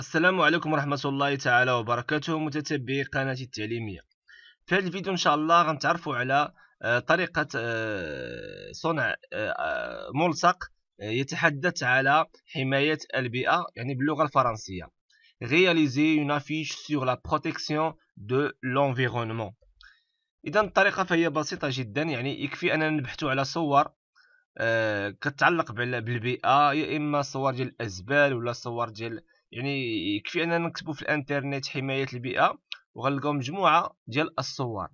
السلام عليكم ورحمة الله تعالى وبركاته متتبعي قناتي التعليمية في هذا الفيديو إن شاء الله غنتعرفوا على آه، طريقة آه، صنع آه، ملصق يتحدث على حماية البيئة يعني باللغة الفرنسية غياليزي اون افيش sur لا protection دو l'environnement إذا الطريقة فهي بسيطة جدا يعني يكفي أننا نبحثوا على صور كتعلق بالبيئة يا إما صور ديال الأزبال ولا صور ديال يعني يكفي اننا نكتبوا في الانترنت حمايه البيئه وغنلقاو مجموعه ديال الصور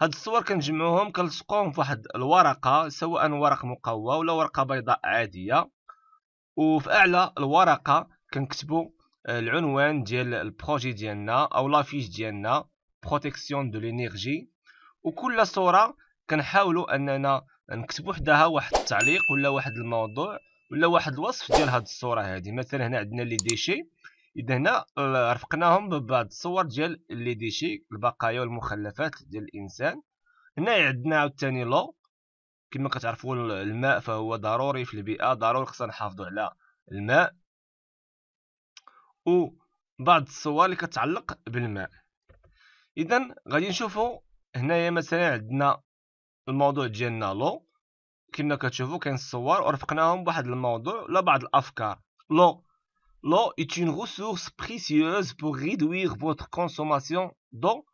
هاد الصور كنجمعوهم كنلصقوهم فواحد الورقه سواء ورق مقوى ولا ورقه بيضاء عاديه وفي اعلى الورقه كنكتبوا آه، العنوان ديال البروجي ديالنا او لافيش ديالنا بروتيكسيون دو لينيرجي وكل صوره كنحاولوا اننا نكتبوا حداها واحد التعليق ولا واحد الموضوع ولا واحد الوصف ديال هاد الصوره هادي مثلا هنا عندنا لي ديشي اذا هنا آه، رفقناهم ببعض الصور ديال لي ديشي البقايا والمخلفات ديال الانسان هنا عندنا عاوتاني لو كما كتعرفوا الماء فهو ضروري في البيئه ضروري خصنا نحافظوا على الماء و بعض الصور اللي كتعلق بالماء اذا غادي نشوفوا هنايا مثلا عندنا الموضوع ديالنا لو L'eau est une ressource précieuse pour réduire votre consommation d'eau.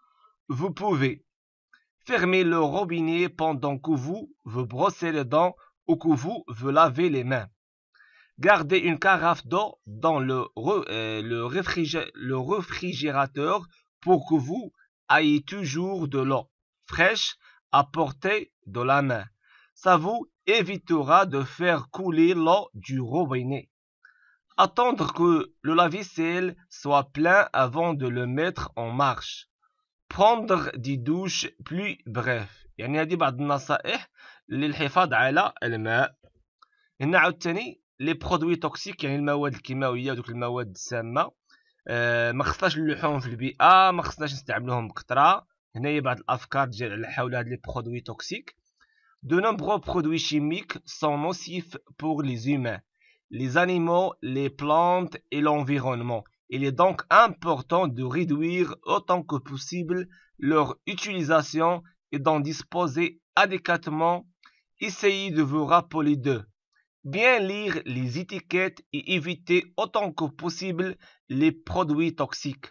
Vous pouvez fermer le robinet pendant que vous vous brossez les dents ou que vous vous lavez les mains. Gardez une carafe d'eau dans le, euh, le, réfrigérateur pour que vous ayez toujours de l'eau fraîche à portée de la main ça vous évitera de faire couler l'eau du robinet. Attendre que le lave-vaisselle soit plein avant de le mettre en marche. Prendre des douches plus brefs. يعني هذه بعض النصائح للحفاظ على الماء. هنا عاوتاني لي برودوي توكسيك يعني المواد الكيماويه ودوك المواد السامه أه ما خصناش نلوحوهم في البيئه ما خصناش نستعملوهم بكثره هنايا بعض الافكار ديال على حول هاد لي برودوي توكسيك de nombreux produits chimiques sont nocifs pour les humains, les animaux, les plantes et l'environnement. Il est donc important de réduire autant que possible leur utilisation et d'en disposer adéquatement. Essayez de vous rappeler d'eux. Bien lire les étiquettes et éviter autant que possible les produits toxiques.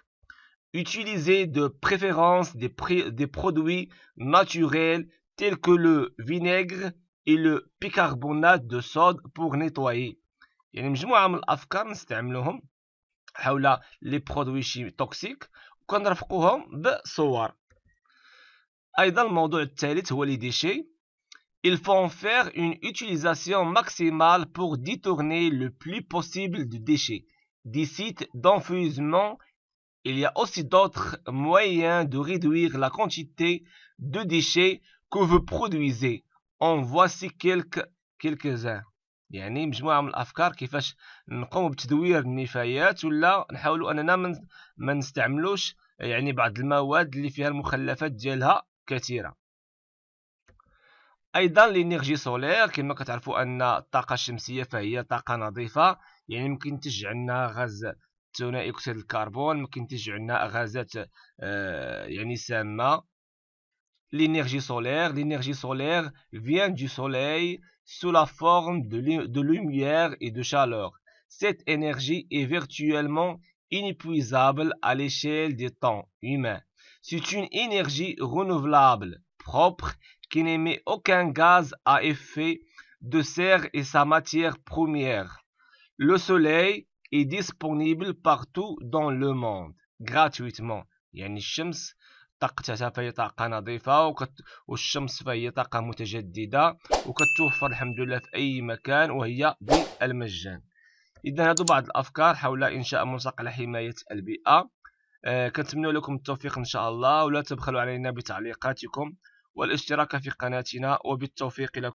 Utilisez de préférence des, des produits naturels tels que le vinaigre et le bicarbonate de sode pour nettoyer. يعني مجموعة من الأفكار نستعملوهم حول لي برودوي توكسيك وكنرفقوهم بصور أيضا الموضوع الثالث هو لي ديشي faut en faire une utilisation maximale pour détourner le plus possible de déchets. Des sites d'enfouissement, il y a aussi d'autres moyens de réduire la quantité de déchets que vous produisez en voici quelques quelques-uns يعني مجموعة من الأفكار كيفاش نقوم بتدوير النفايات ولا نحاولوا أننا ما نستعملوش يعني بعض المواد اللي فيها المخلفات ديالها كثيرة ايضا لينيرجي سولير كما كتعرفوا ان الطاقه الشمسيه فهي طاقه نظيفه يعني ممكن تنتج عندنا غاز ثنائي اكسيد الكربون ممكن تنتج عندنا غازات آه، يعني سامه l'énergie solaire. L'énergie solaire vient du soleil sous la forme de lumière et de chaleur. Cette énergie est virtuellement inépuisable à l'échelle des temps humains. C'est une énergie renouvelable, propre, qui n'émet aucun gaz à effet de serre et sa matière première. Le soleil est disponible partout dans le monde, gratuitement. الطاقة تاعها فهي طاقة نظيفة وكت... والشمس فهي طاقة متجددة وكتوفر الحمد لله في أي مكان وهي بالمجان إذا هادو بعض الأفكار حول إنشاء ملصق لحماية البيئة آه كنتمنى لكم التوفيق إن شاء الله ولا تبخلوا علينا بتعليقاتكم والاشتراك في قناتنا وبالتوفيق لكم